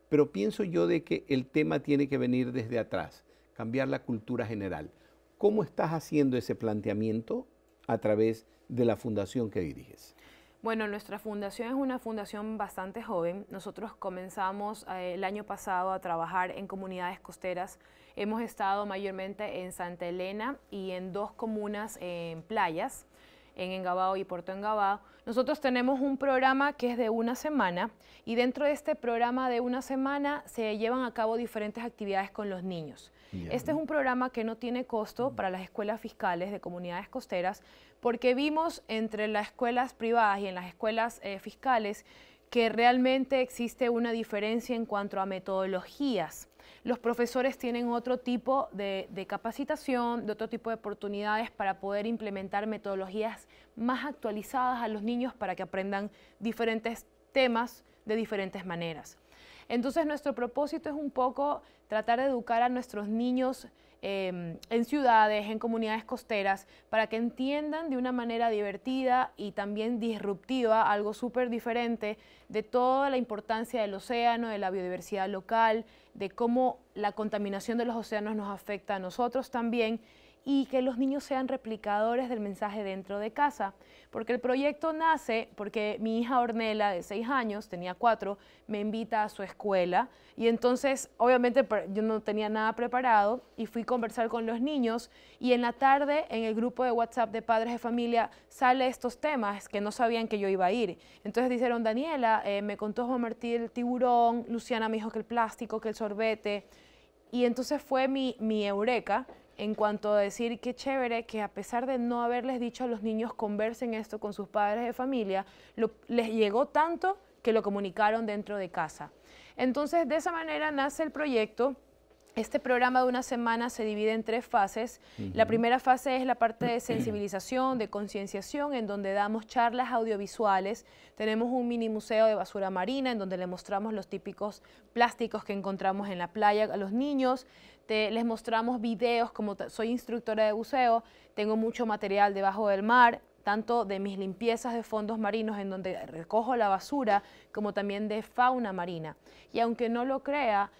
Speaker 1: Pero pienso yo de que el tema tiene que venir desde atrás, cambiar la cultura general. ¿Cómo estás haciendo ese planteamiento a través de la fundación que diriges?
Speaker 3: Bueno, nuestra fundación es una fundación bastante joven. Nosotros comenzamos eh, el año pasado a trabajar en comunidades costeras. Hemos estado mayormente en Santa Elena y en dos comunas en playas, en Engabao y Puerto Engabao. Nosotros tenemos un programa que es de una semana y dentro de este programa de una semana se llevan a cabo diferentes actividades con los niños. Este es un programa que no tiene costo para las escuelas fiscales de comunidades costeras porque vimos entre las escuelas privadas y en las escuelas eh, fiscales que realmente existe una diferencia en cuanto a metodologías. Los profesores tienen otro tipo de, capacitación, de otro tipo de oportunidades para poder implementar metodologías más actualizadas a los niños para que aprendan diferentes temas de diferentes maneras. Entonces nuestro propósito es un poco tratar de educar a nuestros niños em, en ciudades, en comunidades costeras, para que entiendan de una manera divertida y también disruptiva, algo súper diferente, de toda la importancia del océano, de la biodiversidad local, de cómo la contaminación de los océanos nos afecta a nosotros también y que los niños sean replicadores del mensaje dentro de casa. Porque el proyecto nace porque mi hija Ornella, de seis años, tenía cuatro, me invita a su escuela y entonces obviamente yo no tenía nada preparado y fui a conversar con los niños y en la tarde en el grupo de WhatsApp de padres de familia sale estos temas que no sabían que yo iba a ir. Entonces dijeron, Daniela, eh, me contó Juan Martín el tiburón, Luciana me dijo que el plástico, que el sorbete. Y entonces fue mi, mi eureka en cuanto a decir que chévere que a pesar de no haberles dicho a los niños conversen esto con sus padres de familia, les llegó tanto que lo comunicaron dentro de casa. Entonces, de esa manera nace el proyecto este programa de una semana se divide en tres fases. La primera fase es la parte de sensibilización, de concienciación, en donde damos charlas audiovisuales. Tenemos un mini museo de basura marina, en donde le mostramos los típicos plásticos que encontramos en la playa a los niños. les mostramos videos, como soy instructora de buceo, tengo mucho material debajo del mar, tanto de mis limpiezas de fondos marinos en donde recojo la basura, como también de fauna marina. Y aunque no lo crea,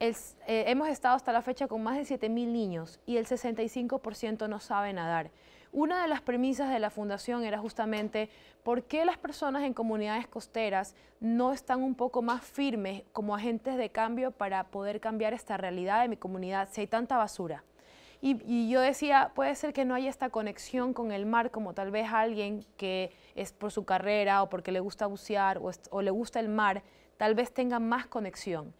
Speaker 3: eh, hemos estado hasta la fecha con más de 7.000 niños y el 65% no sabe nadar. Una de las premisas de la fundación era justamente por qué las personas en comunidades costeras no están un poco más firmes como agentes de cambio para poder cambiar esta realidad de mi comunidad si hay tanta basura. Y, yo decía, puede ser que no haya esta conexión con el mar como tal vez alguien que es por su carrera o porque le gusta bucear o le gusta el mar, tal vez tenga más conexión.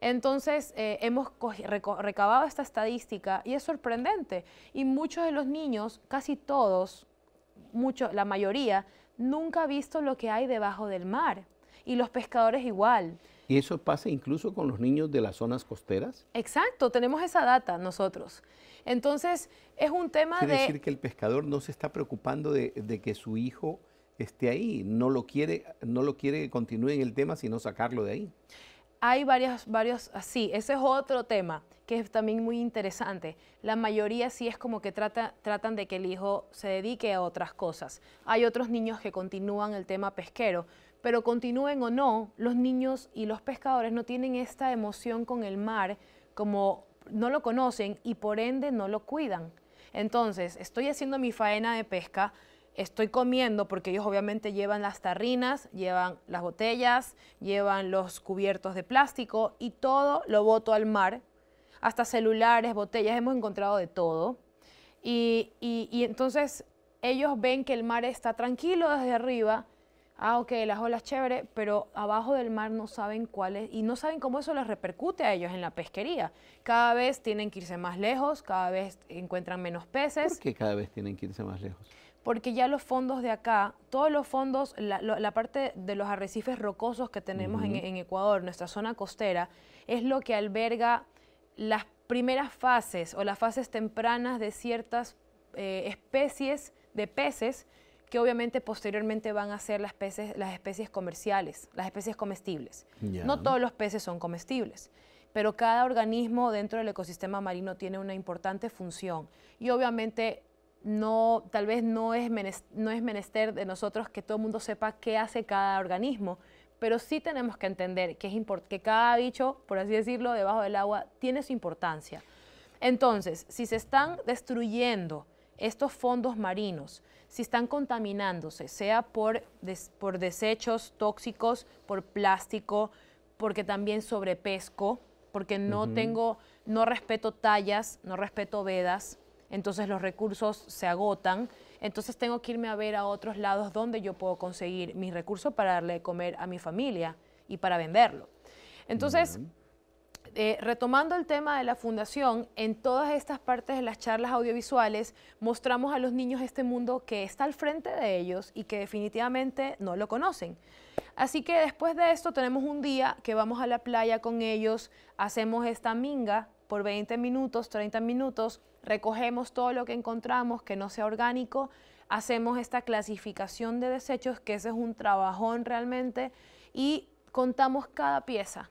Speaker 3: Entonces, eh, hemos recabado esta estadística y es sorprendente. Y muchos de los niños, casi todos, mucho, la mayoría, nunca ha visto lo que hay debajo del mar. Y los pescadores igual.
Speaker 1: ¿Y eso pasa incluso con los niños de las zonas costeras?
Speaker 3: Exacto, tenemos esa data nosotros. Entonces, es un tema de... Quiere decir
Speaker 1: que el pescador no se está preocupando de, de que su hijo esté ahí, no lo quiere, no lo quiere que continúe en el tema, sino sacarlo de ahí
Speaker 3: hay varios, varios ah, así, ese es otro tema que es también muy interesante. La mayoría sí es como que trata, tratan de que el hijo se dedique a otras cosas. Hay otros niños que continúan el tema pesquero, pero continúen o no, los niños y los pescadores no tienen esta emoción con el mar como no lo conocen y por ende no lo cuidan. Entonces, estoy haciendo mi faena de pesca, estoy comiendo, porque ellos obviamente llevan las tarrinas, llevan las botellas, llevan los cubiertos de plástico y todo lo boto al mar, hasta celulares, botellas, hemos encontrado de todo. Y, entonces ellos ven que el mar está tranquilo desde arriba, ah, ok, las olas chévere, pero abajo del mar no saben cuáles y no saben cómo eso les repercute a ellos en la pesquería. Cada vez tienen que irse más lejos, cada vez encuentran menos peces. ¿Por
Speaker 1: qué cada vez tienen que irse más lejos?
Speaker 3: porque ya los fondos de acá, todos los fondos, la, parte de los arrecifes rocosos que tenemos en, Ecuador, nuestra zona costera, es lo que alberga las primeras fases o las fases tempranas de ciertas eh, especies de peces que obviamente posteriormente van a ser las, peces, las especies comerciales, las especies comestibles. No todos los peces son comestibles, pero cada organismo dentro del ecosistema marino tiene una importante función y obviamente no, tal vez no es, menester, no es menester de nosotros que todo el mundo sepa qué hace cada organismo, pero sí tenemos que entender que, es que cada bicho, por así decirlo, debajo del agua tiene su importancia. Entonces, si se están destruyendo estos fondos marinos, si están contaminándose, sea por, desechos tóxicos, por plástico, porque también sobrepesco, porque no tengo, no respeto tallas, no respeto vedas, entonces los recursos se agotan, entonces tengo que irme a ver a otros lados donde yo puedo conseguir mis recursos para darle de comer a mi familia y para venderlo. Entonces, eh, retomando el tema de la fundación, en todas estas partes de las charlas audiovisuales mostramos a los niños este mundo que está al frente de ellos y que definitivamente no lo conocen. Así que después de esto tenemos un día que vamos a la playa con ellos, hacemos esta minga por 20 minutos, 30 minutos, recogemos todo lo que encontramos que no sea orgánico, hacemos esta clasificación de desechos, que ese es un trabajón realmente, y contamos cada pieza.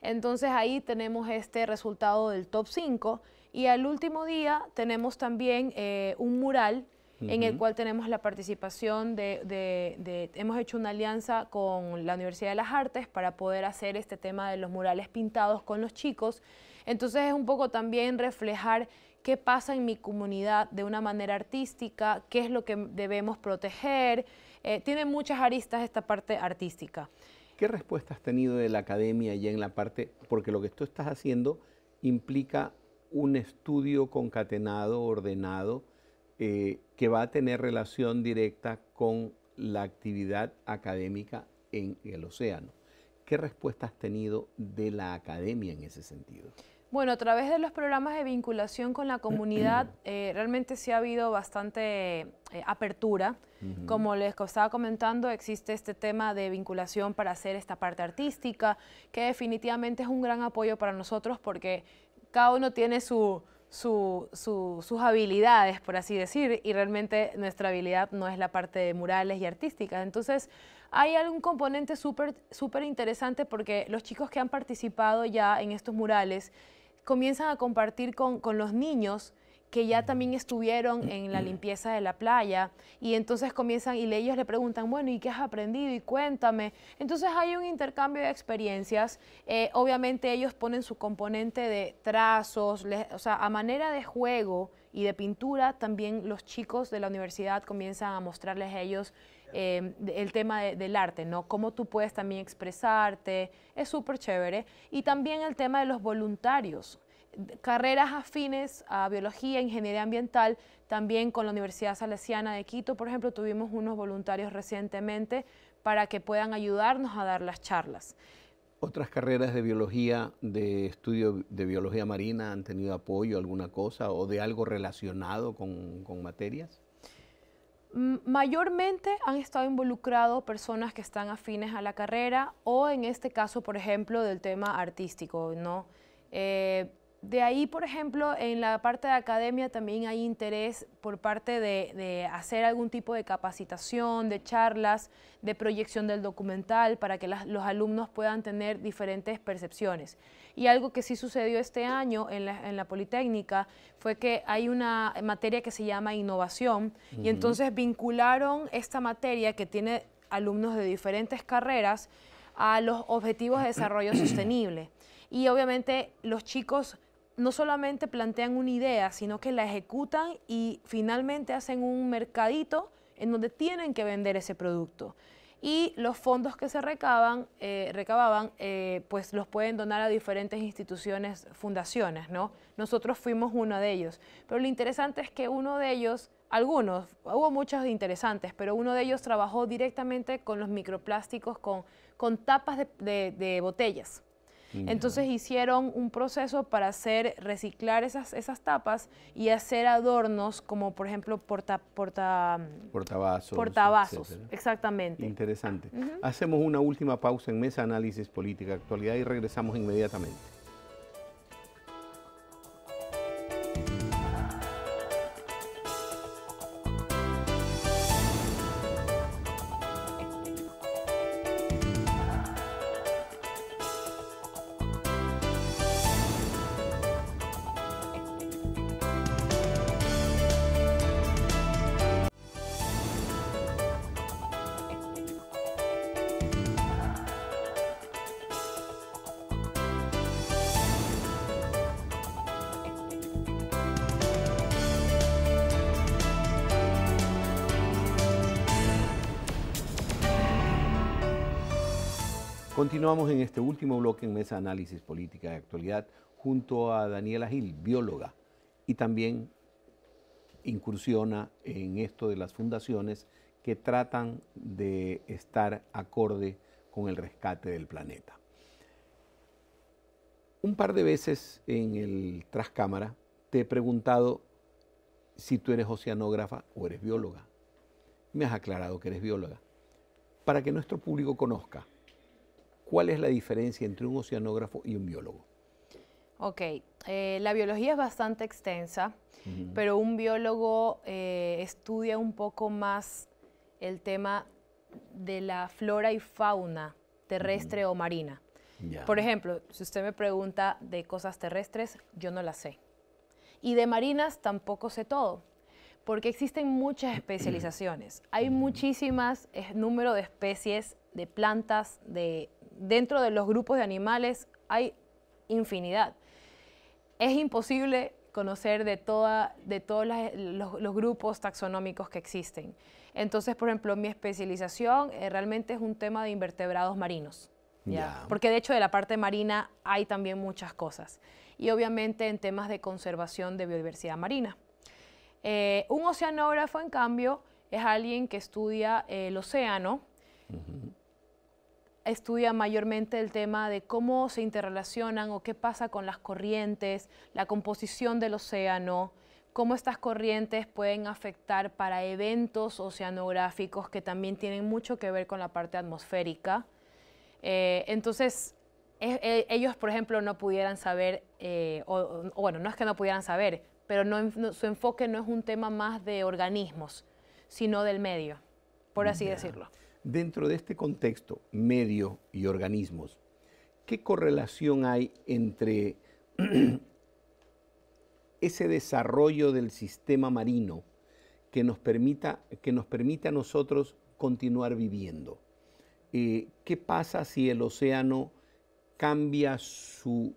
Speaker 3: Entonces ahí tenemos este resultado del top 5 y al último día tenemos también eh, un mural en el cual tenemos la participación de, hemos hecho una alianza con la Universidad de las Artes para poder hacer este tema de los murales pintados con los chicos. Entonces es un poco también reflejar qué pasa en mi comunidad de una manera artística, qué es lo que debemos proteger. Eh, tiene muchas aristas esta parte artística.
Speaker 1: ¿Qué respuesta has tenido de la academia ya en la parte, porque lo que tú estás haciendo implica un estudio concatenado, ordenado, eh, que va a tener relación directa con la actividad académica en el océano. ¿Qué respuesta has tenido de la academia en ese sentido?
Speaker 3: Bueno, a través de los programas de vinculación con la comunidad, eh, realmente sí ha habido bastante eh, apertura. Como les estaba comentando, existe este tema de vinculación para hacer esta parte artística, que definitivamente es un gran apoyo para nosotros porque cada uno tiene su, sus habilidades, por así decir, y realmente nuestra habilidad no es la parte de murales y artística. Entonces, hay algún componente súper súper interesante porque los chicos que han participado ya en estos murales, comienzan a compartir con, los niños que ya también estuvieron en la limpieza de la playa y entonces comienzan y ellos le preguntan, bueno, ¿y qué has aprendido? Y cuéntame. Entonces hay un intercambio de experiencias. Eh, obviamente ellos ponen su componente de trazos, o sea, a manera de juego y de pintura, también los chicos de la universidad comienzan a mostrarles a ellos Em, el tema del arte, ¿no? Cómo tú puedes también expresarte, es súper chévere. Y también el tema de los voluntarios, carreras afines a biología, ingeniería ambiental, también con la Universidad Salesiana de Quito, por ejemplo, tuvimos unos voluntarios recientemente para que puedan ayudarnos a dar las charlas.
Speaker 1: ¿Otras carreras de biología, de estudio de biología marina han tenido apoyo, alguna cosa, o de algo relacionado con materias?
Speaker 3: mayormente han estado involucrados personas que están afines a la carrera o en este caso, por ejemplo, del tema artístico, ¿no? Eh, de ahí, por ejemplo, en la parte de academia también hay interés por parte de, hacer algún tipo de capacitación, de charlas, de proyección del documental para que los alumnos puedan tener diferentes percepciones. Y algo que sí sucedió este año en la, Politécnica fue que hay una materia que se llama innovación y entonces vincularon esta materia que tiene alumnos de diferentes carreras a los objetivos de desarrollo sostenible. Y obviamente los chicos no solamente plantean una idea, sino que la ejecutan y finalmente hacen un mercadito en donde tienen que vender ese producto y los fondos que se recaban, eh, recababan eh, pues los pueden donar a diferentes instituciones, fundaciones, ¿no? Nosotros fuimos uno de ellos, pero lo interesante es que uno de ellos, algunos, hubo muchos interesantes, pero uno de ellos trabajó directamente con los microplásticos, con, tapas de botellas. Entonces hicieron un proceso para hacer, reciclar esas, tapas y hacer adornos como por ejemplo porta, porta,
Speaker 1: mm, portavasos.
Speaker 3: exactamente.
Speaker 1: Interesante. Hacemos una última pausa en Mesa Análisis Política Actualidad y regresamos inmediatamente. Continuamos en este último bloque en Mesa Análisis Política de Actualidad junto a Daniela Gil, bióloga, y también incursiona en esto de las fundaciones que tratan de estar acorde con el rescate del planeta. Un par de veces en el trascámara te he preguntado si tú eres oceanógrafa o eres bióloga. Me has aclarado que eres bióloga. Para que nuestro público conozca, ¿Cuál es la diferencia entre un oceanógrafo y un biólogo?
Speaker 3: Ok, eh, la biología es bastante extensa, pero un biólogo eh, estudia un poco más el tema de la flora y fauna terrestre o marina. Por ejemplo, si usted me pregunta de cosas terrestres, yo no las sé. Y de marinas tampoco sé todo, porque existen muchas especializaciones. Hay muchísimas número de especies, de plantas, de dentro de los grupos de animales hay infinidad. Es imposible conocer de, toda, de todos los, grupos taxonómicos que existen. Entonces, por ejemplo, mi especialización eh, realmente es un tema de invertebrados marinos. ¿ya? Porque de hecho de la parte marina hay también muchas cosas. Y obviamente en temas de conservación de biodiversidad marina. Eh, un oceanógrafo, en cambio, es alguien que estudia eh, el océano, estudia mayormente el tema de cómo se interrelacionan o qué pasa con las corrientes, la composición del océano, cómo estas corrientes pueden afectar para eventos oceanográficos que también tienen mucho que ver con la parte atmosférica. Eh, entonces, e, e, ellos, por ejemplo, no pudieran saber, eh, o, bueno, no es que no pudieran saber, pero su enfoque no es un tema más de organismos, sino del medio, por así decirlo.
Speaker 1: Dentro de este contexto, medio y organismos, ¿qué correlación hay entre ese desarrollo del sistema marino que nos, que nos permite a nosotros continuar viviendo? Eh, ¿Qué pasa si el océano cambia su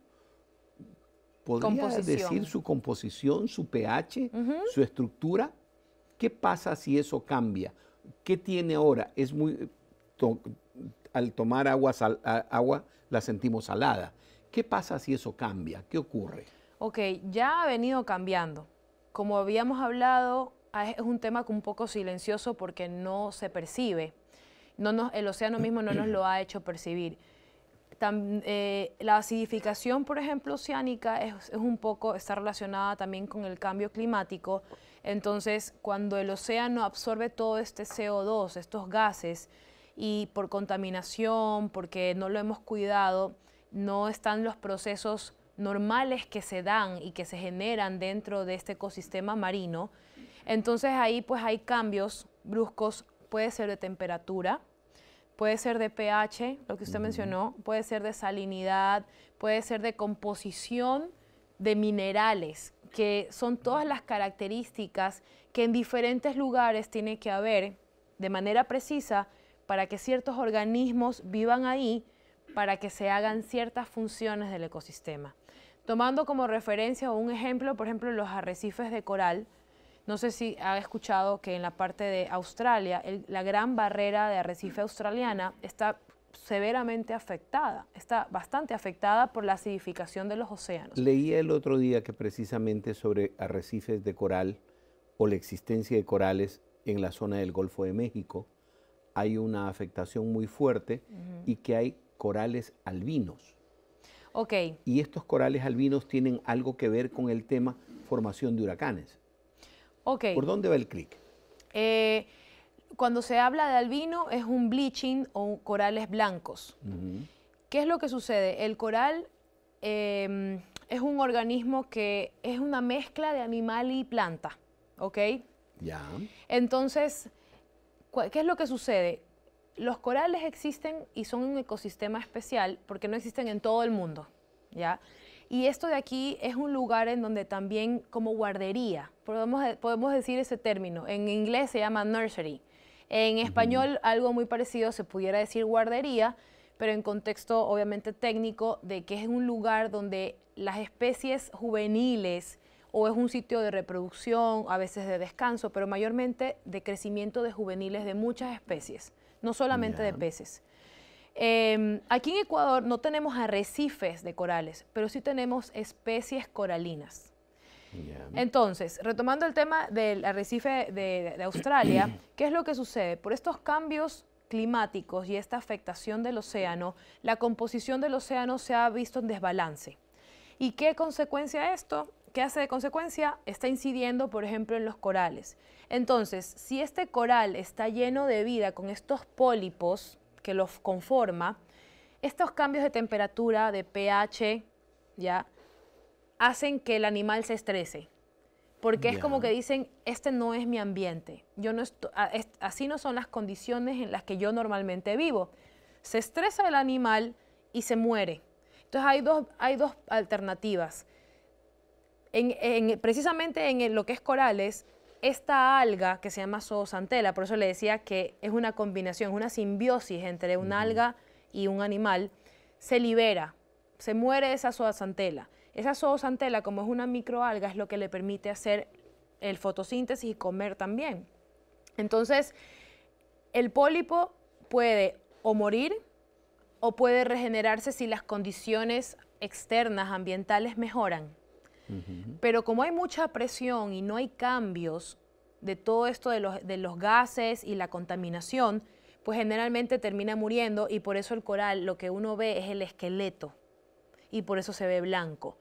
Speaker 1: decir su composición, su pH, su estructura. ¿Qué pasa si eso cambia? ¿qué tiene ahora? Es muy, al tomar agua, agua la sentimos salada. ¿Qué pasa si eso cambia? ¿Qué ocurre?
Speaker 3: Ok, ya ha venido cambiando. Como habíamos hablado, ah, es un tema un poco silencioso porque no se percibe. No nos, el océano mismo no nos lo ha hecho percibir. Eh, la acidificación, por ejemplo, oceánica es, es, un poco, está relacionada también con el cambio climático entonces, cuando el océano absorbe todo este CO2, estos gases, y por contaminación, porque no lo hemos cuidado, no están los procesos normales que se dan y que se generan dentro de este ecosistema marino, entonces ahí pues hay cambios bruscos, puede ser de temperatura, puede ser de pH, lo que usted mencionó, puede ser de salinidad, puede ser de composición de minerales que son todas las características que en diferentes lugares tiene que haber de manera precisa para que ciertos organismos vivan ahí, para que se hagan ciertas funciones del ecosistema. Tomando como referencia un ejemplo, por ejemplo, los arrecifes de coral, no sé si ha escuchado que en la parte de Australia, la gran barrera de arrecife australiana está severamente afectada, está bastante afectada por la acidificación de los océanos.
Speaker 1: Leía el otro día que precisamente sobre arrecifes de coral o la existencia de corales en la zona del Golfo de México hay una afectación muy fuerte y que hay corales albinos. Ok. Y estos corales albinos tienen algo que ver con el tema formación de huracanes.
Speaker 3: Ok. ¿Por dónde va el clic? Eh, cuando se habla de albino es un bleaching o corales blancos. ¿Qué es lo que sucede? El coral em, es un organismo que es una mezcla de animal y planta, ¿ok? Ya. Entonces, ¿qué es lo que sucede? Los corales existen y son un ecosistema especial porque no existen en todo el mundo, ¿ya? Y esto de aquí es un lugar en donde también como guardería, podemos, podemos decir ese término, en inglés se llama nursery, en español, algo muy parecido se pudiera decir guardería, pero en contexto obviamente técnico de que es un lugar donde las especies juveniles o es un sitio de reproducción, a veces de descanso, pero mayormente de crecimiento de juveniles de muchas especies, no solamente de peces. Em, aquí en Ecuador no tenemos arrecifes de corales, pero sí tenemos especies coralinas. Entonces, retomando el tema del arrecife de, de Australia, ¿qué es lo que sucede? Por estos cambios climáticos y esta afectación del océano, la composición del océano se ha visto en desbalance. ¿Y qué consecuencia esto? ¿Qué hace de consecuencia? Está incidiendo, por ejemplo, en los corales. Entonces, si este coral está lleno de vida con estos pólipos que los conforma, estos cambios de temperatura, de pH, ¿ya? hacen que el animal se estrese. Porque es como que dicen, este no es mi ambiente, yo así no son las condiciones en las que yo normalmente vivo. Se estresa el animal y se muere. Entonces hay dos, hay dos alternativas. precisamente en lo que es corales, esta alga que se llama zoosantela, por eso le decía que es una combinación, una simbiosis entre una alga y un animal, se libera, se muere esa zoosantela. Esa zoosantela, como es una microalga, es lo que le permite hacer el fotosíntesis y comer también. Entonces, el pólipo puede o morir o puede regenerarse si las condiciones externas, ambientales, mejoran. Pero como hay mucha presión y no hay cambios de todo esto de los gases y la contaminación, pues generalmente termina muriendo y por eso el coral lo que uno ve es el esqueleto y por eso se ve blanco.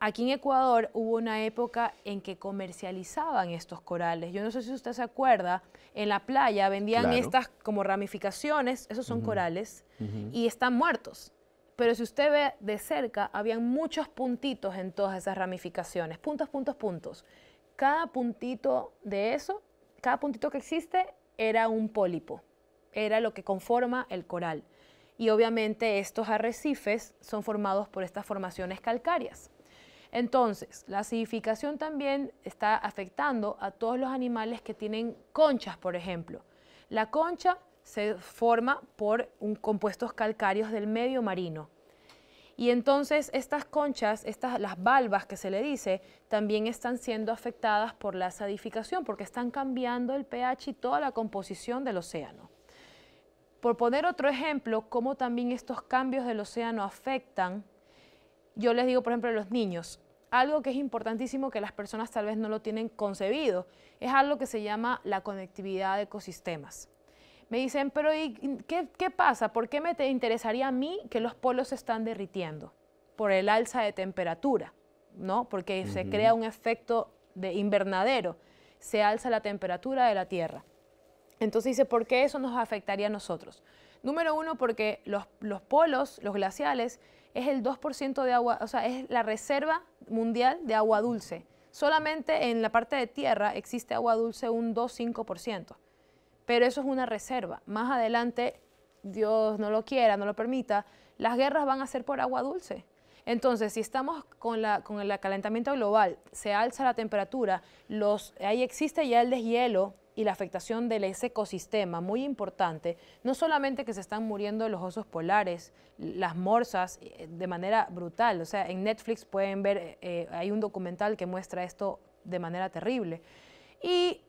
Speaker 3: Aquí en Ecuador hubo una época en que comercializaban estos corales. Yo no sé si usted se acuerda, en la playa vendían estas como ramificaciones, esos son corales, y están muertos. Pero si usted ve de cerca, habían muchos puntitos en todas esas ramificaciones, puntos, puntos, puntos. Cada puntito de eso, cada puntito que existe era un pólipo, era lo que conforma el coral y obviamente estos arrecifes son formados por estas formaciones calcáreas. Entonces, la acidificación también está afectando a todos los animales que tienen conchas, por ejemplo. La concha se forma por compuestos calcáreos del medio marino. Y entonces estas conchas, estas, las valvas que se le dice, también están siendo afectadas por la acidificación porque están cambiando el pH y toda la composición del océano. Por poner otro ejemplo, cómo también estos cambios del océano afectan, yo les digo, por ejemplo, a los niños, algo que es importantísimo que las personas tal vez no lo tienen concebido, es algo que se llama la conectividad de ecosistemas. Me dicen, pero qué, pasa? ¿Por qué me interesaría a mí que los polos se están derritiendo? Por el alza de temperatura, ¿no? Porque se crea un efecto de invernadero, se alza la temperatura de la Tierra. Entonces dice, ¿por qué eso nos afectaría a nosotros? Número uno, porque los, polos, los glaciales, es el 2% de agua, o sea, es la reserva mundial de agua dulce. Solamente en la parte de tierra existe agua dulce un 2-5%, pero eso es una reserva. Más adelante, Dios no lo quiera, no lo permita, las guerras van a ser por agua dulce. Entonces, si estamos con, el calentamiento global, se alza la temperatura, ahí existe ya el deshielo, y la afectación de ese ecosistema, muy importante, no solamente que se están muriendo los osos polares, las morsas eh, de manera brutal, o sea, en Netflix pueden ver, eh, eh, hay un documental que muestra esto de manera terrible. Y,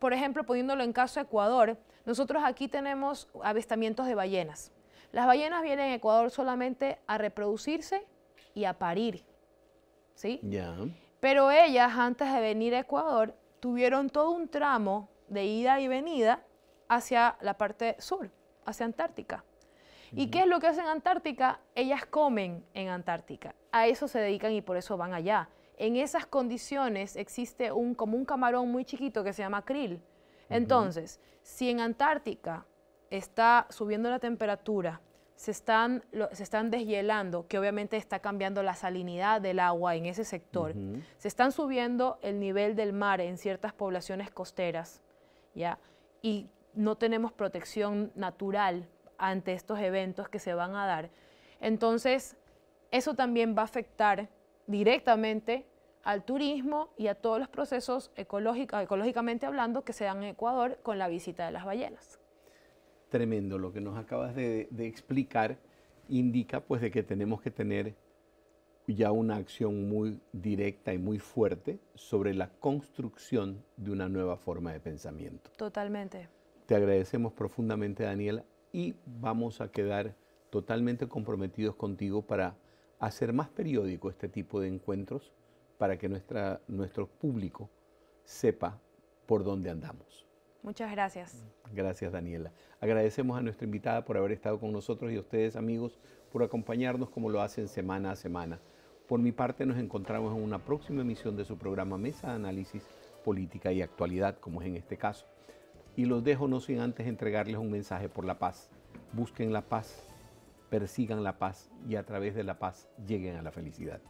Speaker 3: por ejemplo, poniéndolo en caso Ecuador, nosotros aquí tenemos avistamientos de ballenas. Las ballenas vienen a Ecuador solamente a reproducirse y a parir, ¿sí? Pero ellas, antes de venir a Ecuador, tuvieron todo un tramo de ida y venida hacia la parte sur, hacia Antártica. ¿Y qué es lo que hacen en Antártica? Ellas comen en Antártica. A eso se dedican y por eso van allá. En esas condiciones existe un, como un camarón muy chiquito que se llama krill. Entonces, si en Antártica está subiendo la temperatura, se están, se están deshielando, que obviamente está cambiando la salinidad del agua en ese sector. Se están subiendo el nivel del mar en ciertas poblaciones costeras, ¿ya? Y no tenemos protección natural ante estos eventos que se van a dar. Entonces, eso también va a afectar directamente al turismo y a todos los procesos ecológicamente hablando que se dan en Ecuador con la visita de las ballenas.
Speaker 1: Tremendo lo que nos acabas de, explicar indica pues de que tenemos que tener ya una acción muy directa y muy fuerte sobre la construcción de una nueva forma de pensamiento.
Speaker 3: Totalmente.
Speaker 1: Te agradecemos profundamente, Daniela, y vamos a quedar totalmente comprometidos contigo para hacer más periódico este tipo de encuentros para que nuestra, nuestro público sepa por dónde andamos.
Speaker 3: Muchas gracias.
Speaker 1: Gracias, Daniela. Agradecemos a nuestra invitada por haber estado con nosotros y a ustedes, amigos, por acompañarnos como lo hacen semana a semana. Por mi parte, nos encontramos en una próxima emisión de su programa Mesa de Análisis, Política y Actualidad, como es en este caso. Y los dejo no sin antes entregarles un mensaje por la paz. Busquen la paz, persigan la paz y a través de la paz lleguen a la felicidad.